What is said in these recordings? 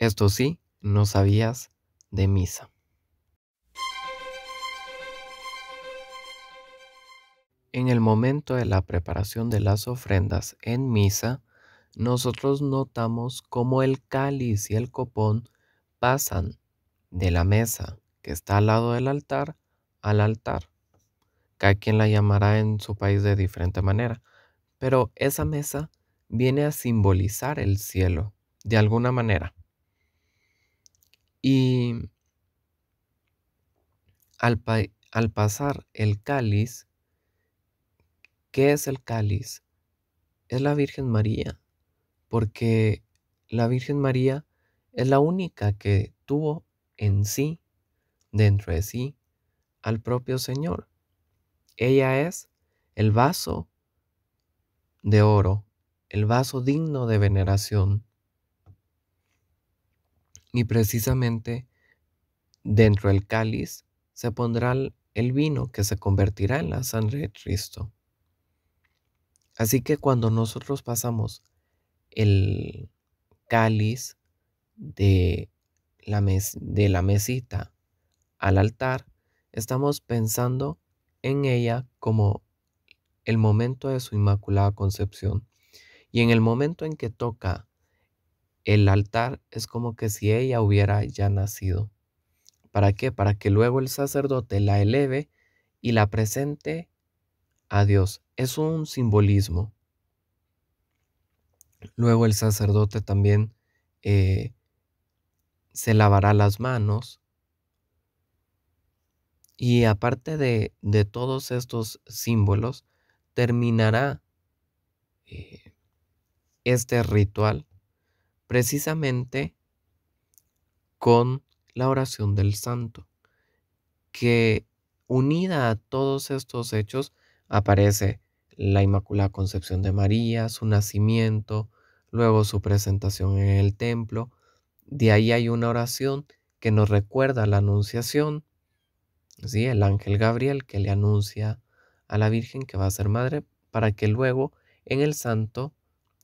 Esto sí, no sabías de misa. En el momento de la preparación de las ofrendas en misa, nosotros notamos cómo el cáliz y el copón pasan de la mesa que está al lado del altar al altar. Cada quien la llamará en su país de diferente manera, pero esa mesa viene a simbolizar el cielo de alguna manera. Y al, pasar el cáliz, ¿qué es el cáliz? Es la Virgen María, porque la Virgen María es la única que tuvo en sí, dentro de sí, al propio Señor. Ella es el vaso de oro, el vaso digno de veneración, y precisamente dentro del cáliz se pondrá el vino que se convertirá en la sangre de Cristo. Así que cuando nosotros pasamos el cáliz de la, de la mesita al altar, estamos pensando en ella como el momento de su inmaculada concepción. Y en el momento en que toca el altar es como que si ella hubiera ya nacido. ¿Para qué? Para que luego el sacerdote la eleve y la presente a Dios. Es un simbolismo. Luego el sacerdote también eh, se lavará las manos. Y aparte de, todos estos símbolos, terminará eh, este ritual precisamente con la oración del santo, que unida a todos estos hechos aparece la Inmaculada Concepción de María, su nacimiento, luego su presentación en el templo. De ahí hay una oración que nos recuerda la anunciación, ¿sí? el ángel Gabriel que le anuncia a la Virgen que va a ser madre, para que luego en el santo,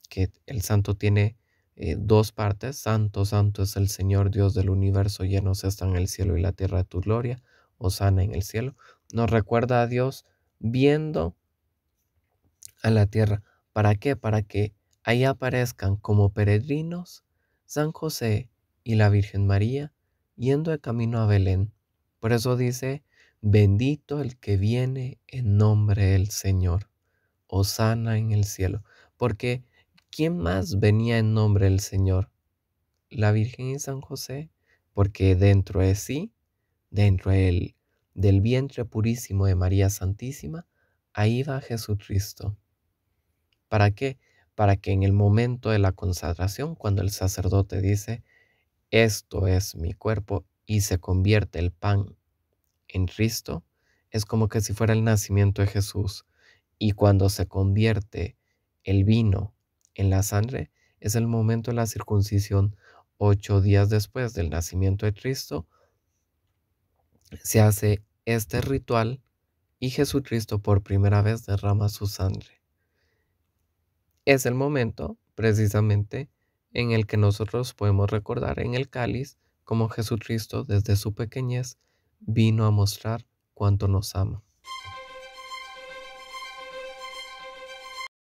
que el santo tiene eh, dos partes. Santo, santo es el Señor Dios del universo, llenos están el cielo y la tierra de tu gloria. Osana en el cielo. Nos recuerda a Dios viendo a la tierra. ¿Para qué? Para que ahí aparezcan como peregrinos San José y la Virgen María yendo de camino a Belén. Por eso dice, bendito el que viene en nombre del Señor. Osana en el cielo. Porque ¿Quién más venía en nombre del Señor? La Virgen y San José, porque dentro de sí, dentro del, del vientre purísimo de María Santísima, ahí va Jesucristo. ¿Para qué? Para que en el momento de la consagración, cuando el sacerdote dice, esto es mi cuerpo y se convierte el pan en Cristo, es como que si fuera el nacimiento de Jesús. Y cuando se convierte el vino en la sangre es el momento de la circuncisión ocho días después del nacimiento de Cristo. Se hace este ritual y Jesucristo por primera vez derrama su sangre. Es el momento precisamente en el que nosotros podemos recordar en el cáliz cómo Jesucristo desde su pequeñez vino a mostrar cuánto nos ama.